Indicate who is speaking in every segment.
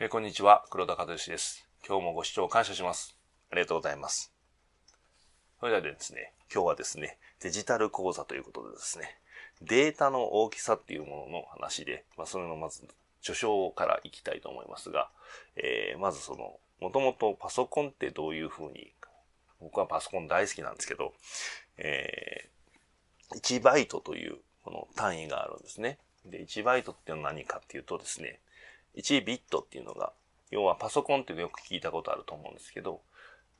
Speaker 1: えー、こんにちは、黒田和義です。今日もご視聴感謝します。ありがとうございます。それではですね、今日はですね、デジタル講座ということでですね、データの大きさっていうものの話で、まあ、それのまず、序章からいきたいと思いますが、えー、まずその、もともとパソコンってどういうふうに、僕はパソコン大好きなんですけど、えー、1バイトというこの単位があるんですね。で、1バイトって何かっていうとですね、1ビットっていうのが、要はパソコンっていうのよく聞いたことあると思うんですけど、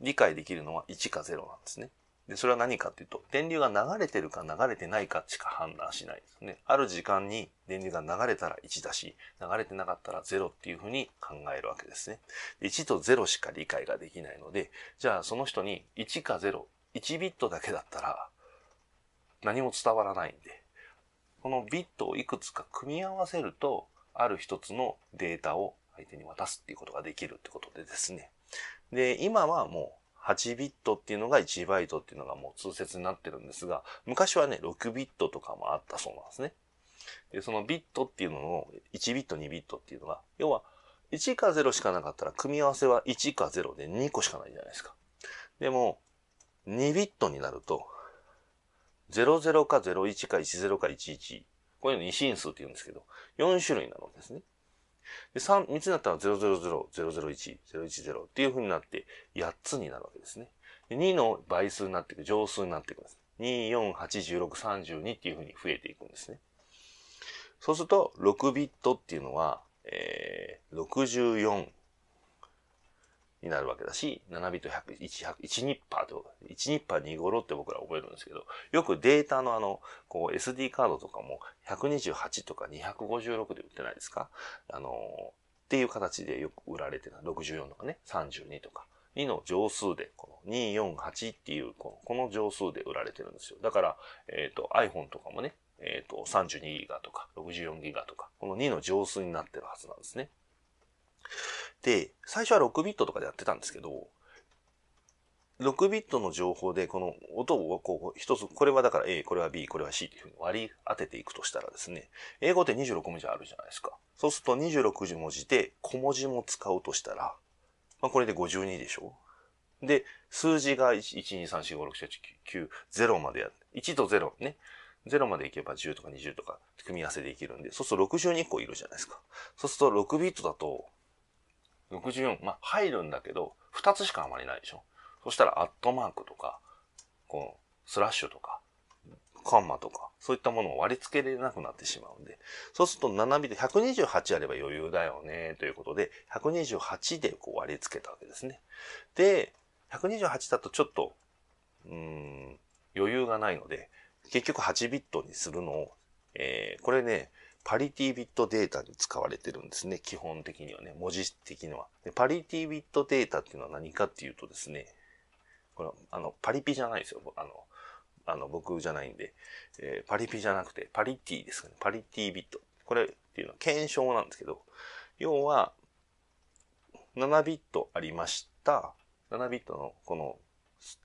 Speaker 1: 理解できるのは1か0なんですね。で、それは何かっていうと、電流が流れてるか流れてないかしか判断しないですね。ある時間に電流が流れたら1だし、流れてなかったら0っていうふうに考えるわけですね。1と0しか理解ができないので、じゃあその人に1か0、1ビットだけだったら何も伝わらないんで、このビットをいくつか組み合わせると、ある一つのデータを相手に渡すっていうことができるってことでですね。で、今はもう8ビットっていうのが1バイトっていうのがもう通説になってるんですが、昔はね、6ビットとかもあったそうなんですね。で、そのビットっていうのを1ビット、2ビットっていうのが、要は1か0しかなかったら組み合わせは1か0で2個しかないじゃないですか。でも、2ビットになると、00か01か10か11こういうの二進数って言うんですけど、4種類になるわけですね。で、3、三つになったら000、001、010っていう風になって、8つになるわけですね。で2の倍数になっていく、乗数になっていくんです。2、4、8、16、32っていう風に増えていくんですね。そうすると、6ビットっていうのは、えー、64、になるわけだし、7ビット100、1、1ニッパーと、1ニッパー2頃って僕ら覚えるんですけど、よくデータのあの、こう SD カードとかも128とか256で売ってないですかあのー、っていう形でよく売られてた。64とかね、32とか。2の乗数で、この248っていうこの、この乗数で売られてるんですよ。だから、えっ、ー、と、iPhone とかもね、えっ、ー、と、32ギガとか64ギガとか、この2の乗数になってるはずなんですね。で、最初は6ビットとかでやってたんですけど、6ビットの情報で、この音をこう、一つ、これはだから A、これは B、これは C っていうふうに割り当てていくとしたらですね、英語って26文字あるじゃないですか。そうすると26文字で小文字も使うとしたら、まあこれで52でしょで、数字が1,2,3,4,5,6,7,8,9,0までやる。1と0ね。0までいけば10とか20とか組み合わせできるんで、そうすると62個いるじゃないですか。そうすると6ビットだと64、まあ入るんだけど、2つしかあまりないでしょ。そしたらアットマークとか、こう、スラッシュとか、カンマとか、そういったものを割り付けれなくなってしまうんで、そうすると7ビット、128あれば余裕だよね、ということで、128でこう割り付けたわけですね。で、128だとちょっと、うん、余裕がないので、結局8ビットにするのを、えー、これね、パリティビットデータに使われてるんですね。基本的にはね、文字的には。でパリティビットデータっていうのは何かっていうとですね、これあの、パリピじゃないですよ。あの、あの僕じゃないんで、えー、パリピじゃなくて、パリティですかね。パリティビット。これっていうのは検証なんですけど、要は、7ビットありました。7ビットのこの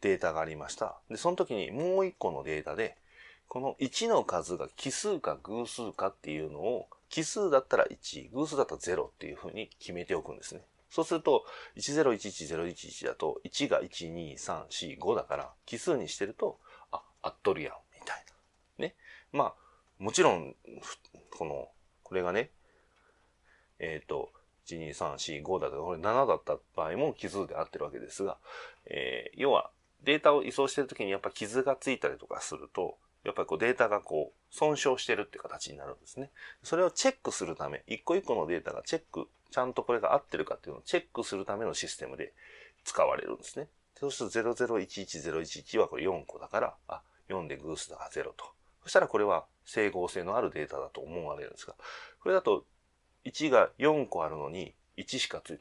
Speaker 1: データがありました。で、その時にもう1個のデータでこの1の数が奇数か偶数かっていうのを、奇数だったら1、偶数だったら0っていうふうに決めておくんですね。そうすると、1011011だと、1が12345だから、奇数にしてると、あ、合っとるやん、みたいな。ね。まあ、もちろん、この、これがね、えっ、ー、と、12345だとこれ7だった場合も奇数で合ってるわけですが、えー、要は、データを移送してるときにやっぱ傷がついたりとかすると、やっぱりこうデータがこう損傷してるって形になるんですね。それをチェックするため、一個一個のデータがチェック、ちゃんとこれが合ってるかっていうのをチェックするためのシステムで使われるんですね。そうすると0011011はこれ4個だから、あ、4で偶数だから0と。そしたらこれは整合性のあるデータだと思われるんですが、これだと1が4個あるのに1しかつい、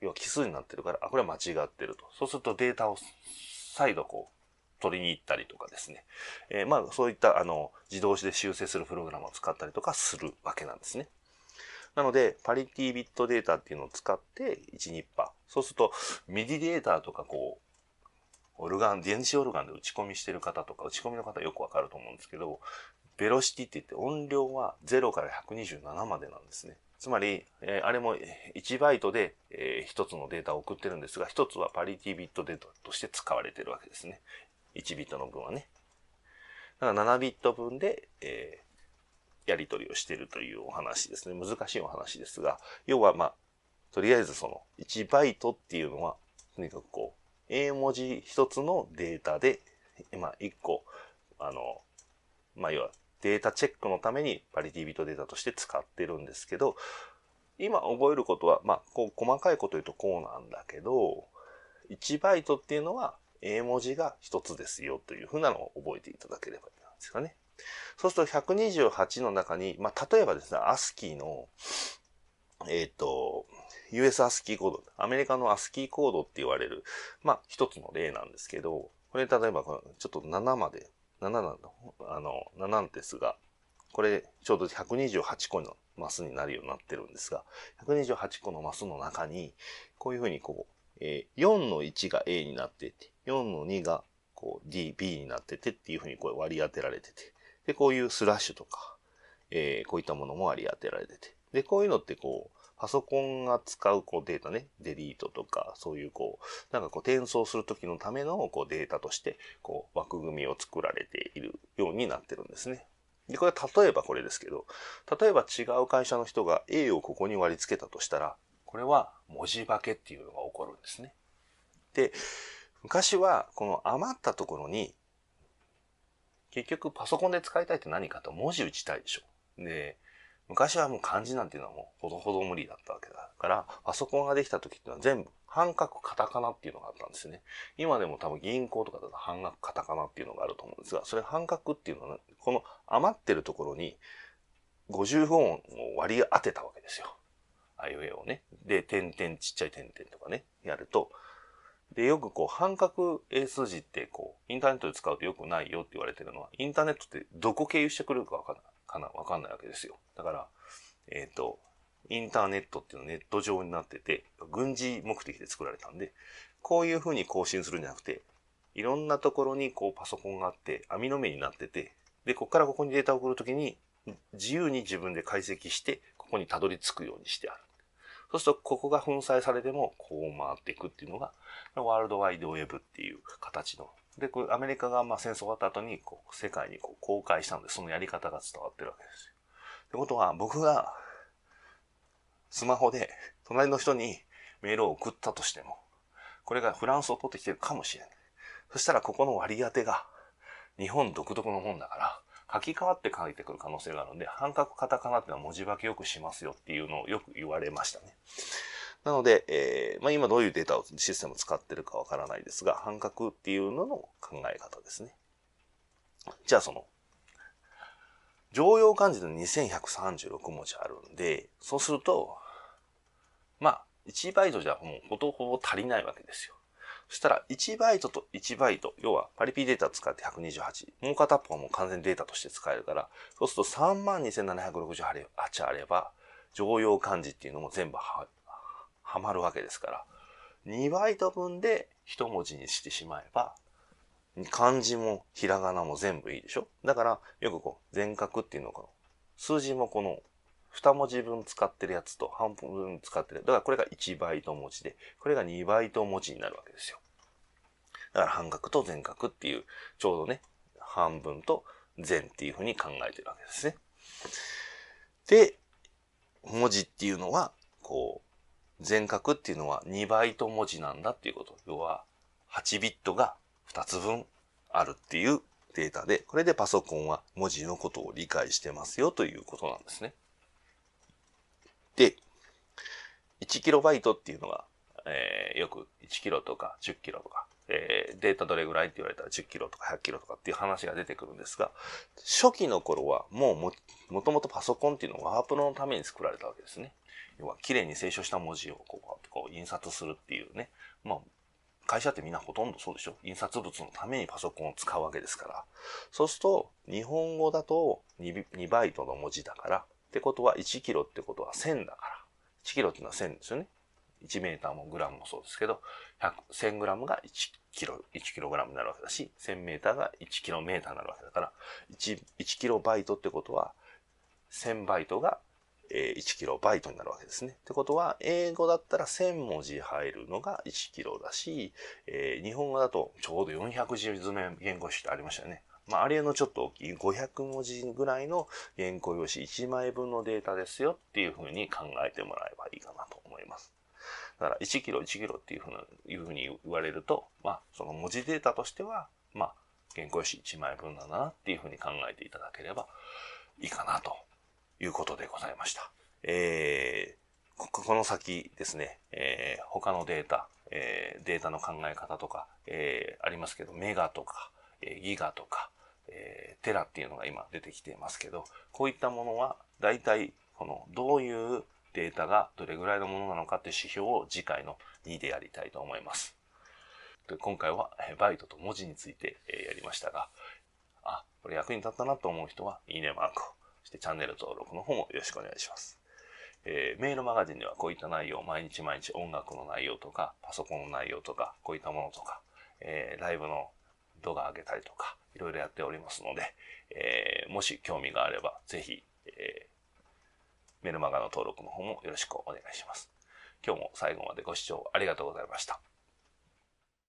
Speaker 1: 要は奇数になってるから、あ、これは間違ってると。そうするとデータを再度こう取りに行ったりとかですね、えー、まあそういったあの自動で修正するプログラムを使ったりとかするわけなんですね。なので、パリティビットデータっていうのを使って1、2%。そうすると、ミディデータとかこう、オルガン、電子オルガンで打ち込みしてる方とか、打ち込みの方よくわかると思うんですけど、ベロシティって言って音量は0から127までなんですね。つまり、えー、あれも1バイトで、えー、1つのデータを送ってるんですが、1つはパリティビットデータとして使われてるわけですね。1ビットの分はね。だから7ビット分で、えー、やり取りをしてるというお話ですね。難しいお話ですが、要はまあ、とりあえずその1バイトっていうのは、とにかくこう、英文字一つのデータで、まあ一個、あの、まあ要はデータチェックのためにパリティビットデータとして使ってるんですけど、今覚えることは、まあこう細かいこと言うとこうなんだけど、1バイトっていうのは英文字が一つですよというふうなのを覚えていただければいいんですかね。そうすると128の中に、まあ、例えばですね、ASCII の、えっ、ー、と、US ASCII コード、アメリカの ASCII コードって言われる、まあ、一つの例なんですけど、これ例えば、ちょっと7まで、7なんあの、7なんですが、これ、ちょうど128個のマスになるようになってるんですが、128個のマスの中に、こういうふうにこう、えー、4の1が A になってて、4の2がこう D、B になっててっていうふうにこう割り当てられてて、で、こういうスラッシュとか、えー、こういったものも割り当てられてて、で、こういうのってこう、パソコンが使うこうデータね、デリートとか、そういうこう、なんかこう転送するときのためのこうデータとして、こう枠組みを作られているようになってるんですね。で、これは例えばこれですけど、例えば違う会社の人が A をここに割り付けたとしたら、これは文字化けっていうのが起こるんですね。で、昔はこの余ったところに、結局パソコンで使いたいって何かと文字打ちたいでしょ。で、昔はもう漢字なんていうのはもうほどほど無理だったわけだから、パソコンができた時っていうのは全部半角カタカナっていうのがあったんですね。今でも多分銀行とかだと半角カタカナっていうのがあると思うんですが、それ半角っていうのは、ね、この余ってるところに55音を割り当てたわけですよ。あいう絵をね。で、点々、ちっちゃい点々とかね、やると、で、よくこう、半角英数字ってこう、インターネットで使うとよくないよって言われてるのは、インターネットってどこ経由してくれるかわかんない、かな、わかんないわけですよ。だから、えっ、ー、と、インターネットっていうのはネット上になってて、軍事目的で作られたんで、こういうふうに更新するんじゃなくて、いろんなところにこうパソコンがあって、網の目になってて、で、こっからここにデータを送るときに、自由に自分で解析して、ここにたどり着くようにしてある。そうすると、ここが粉砕されても、こう回っていくっていうのが、ワールドワイドウェブっていう形の。で、これアメリカがまあ戦争終わった後に、こう、世界にこう公開したんで、そのやり方が伝わってるわけですよ。ってことは、僕が、スマホで、隣の人にメールを送ったとしても、これがフランスを取ってきてるかもしれない。そしたら、ここの割り当てが、日本独特のもんだから、書き換わって書いてくる可能性があるので、半角カタカナっていうのは文字化けよくしますよっていうのをよく言われましたね。なので、えー、まあ、今どういうデータをシステム使ってるかわからないですが、半角っていうのの考え方ですね。じゃあその、常用漢字で2136文字あるんで、そうすると、まあ、1バイトじゃもうほとほぼ足りないわけですよ。そしたら1バイトと1バイト、要はパリピデータ使って128、もう片方はもう完全データとして使えるから、そうすると32,768あれば、常用漢字っていうのも全部は、はまるわけですから、2バイト分で1文字にしてしまえば、漢字もひらがなも全部いいでしょだから、よくこう、全角っていうのを数字もこの二文字分使ってるやつと半分分使ってる。だからこれが1バイト文字で、これが2バイト文字になるわけですよ。だから半角と全角っていう、ちょうどね、半分と全っていうふうに考えてるわけですね。で、文字っていうのは、こう、全角っていうのは2バイト文字なんだっていうこと。要は、8ビットが2つ分あるっていうデータで、これでパソコンは文字のことを理解してますよということなんですね。で、1KB っていうのが、えー、よく1 k ロとか1 0 k ロとか、えー、データどれぐらいって言われたら1 0 k ロとか1 0 0 k ロとかっていう話が出てくるんですが、初期の頃はもうも、もともとパソコンっていうのはワープロのために作られたわけですね。要は、綺麗に清書した文字をこう、こう印刷するっていうね。まあ、会社ってみんなほとんどそうでしょ印刷物のためにパソコンを使うわけですから。そうすると、日本語だと 2, 2バイトの文字だから、ってことは1キロってことは1000だから。1キロってのは1000ですよね。1メーターもグラムもそうですけど、1000グラムが1キロ、1キログラムになるわけだし、1000メーターが1キロメーターになるわけだから、1, 1キロバイトってことは、1000バイトが1キロバイトになるわけですね。ってことは、英語だったら1000文字入るのが1キロだし、えー、日本語だとちょうど400字詰め言語詞ってありましたよね。まあ、あれのちょっと大きい500文字ぐらいの原稿用紙1枚分のデータですよっていうふうに考えてもらえばいいかなと思います。だから1キロ1キロっていうふうな、いうふうに言われると、まあ、その文字データとしては、まあ、原稿用紙1枚分だなっていうふうに考えていただければいいかなということでございました。えー、この先ですね、えー、他のデータ、えー、データの考え方とか、えー、ありますけど、メガとか、えー、ギガとか、えー、テラっていうのが今出てきてますけど、こういったものは大体このどういうデータがどれぐらいのものなのかっていう指標を次回の2でやりたいと思います。で今回はバイトと文字についてやりましたが、あ、これ役に立ったなと思う人は、いいねマークを、そしてチャンネル登録の方もよろしくお願いします。えー、メールマガジンではこういった内容、毎日毎日音楽の内容とか、パソコンの内容とか、こういったものとか、えー、ライブの動画上げたりとか、いろいろやっておりますので、えー、もし興味があれば、ぜひ、えー、メルマガの登録の方もよろしくお願いします。今日も最後までご視聴ありがとうございました。